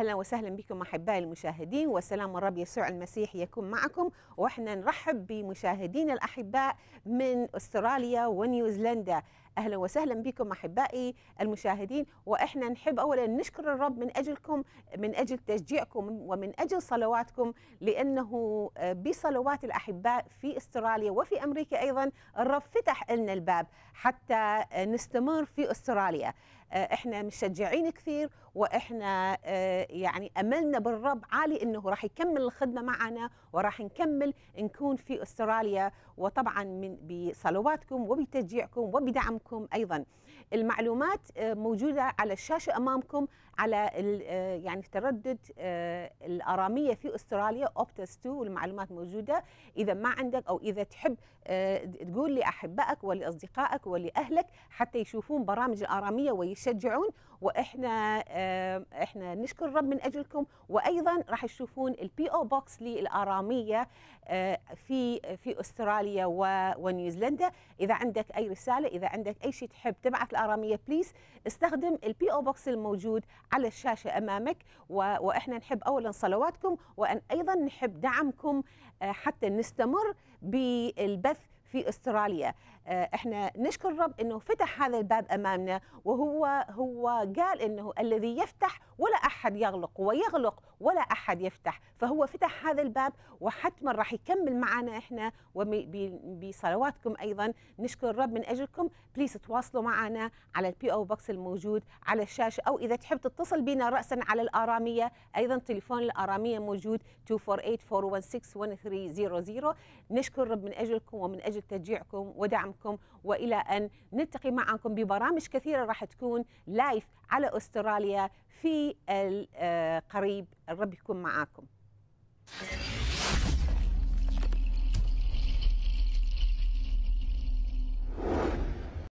أهلا وسهلا بكم أحبائي المشاهدين وسلام الرب يسوع المسيح يكون معكم وإحنا نرحب بمشاهدينا الأحباء من أستراليا ونيوزيلندا اهلا وسهلا بكم احبائي المشاهدين واحنا نحب اولا نشكر الرب من اجلكم من اجل تشجيعكم ومن اجل صلواتكم لانه آه، بصلوات الاحباء في استراليا وفي امريكا ايضا الرب فتح لنا الباب حتى آه، نستمر في استراليا آه، احنا مشجعين كثير واحنا يعني املنا بالرب عالي انه راح يكمل الخدمه معنا وراح نكمل نكون في استراليا وطبعا من بصلواتكم وبتشجيعكم وبدعمكم لكم أيضا المعلومات آه، موجوده على الشاشه امامكم على آه، يعني تردد آه، الاراميه في استراليا اوبتس 2 والمعلومات موجوده اذا ما عندك او اذا تحب تقول لاحبائك ولاصدقائك ولاهلك حتى يشوفون برامج الاراميه ويشجعون واحنا احنا نشكر الرب من اجلكم وايضا راح تشوفون البي او بوكس للاراميه في في استراليا ونيوزيلندا اذا عندك اي رساله اذا عندك اي شيء تحب تبعث الاراميه بليز استخدم البي او بوكس الموجود على الشاشه امامك واحنا نحب اولا صلواتكم وان ايضا نحب دعمكم آه، حتى نستمر بالبث في استراليا آه، احنا نشكر الرب انه فتح هذا الباب امامنا وهو هو قال انه الذي يفتح ولا احد يغلق ويغلق ولا احد يفتح فهو فتح هذا الباب وحتما راح يكمل معنا احنا وبصلواتكم ايضا نشكر الرب من اجلكم بليز تواصلوا معنا على البي او بوكس الموجود على الشاشه او اذا تحب تتصل بنا راسا على الاراميه ايضا تليفون الاراميه موجود 248 416 1300 نشكر الرب من اجلكم ومن اجل لأجل تشجيعكم ودعمكم وإلى أن نلتقي معكم ببرامج كثيرة راح تكون لايف على أستراليا في القريب آه، الرب يكون معاكم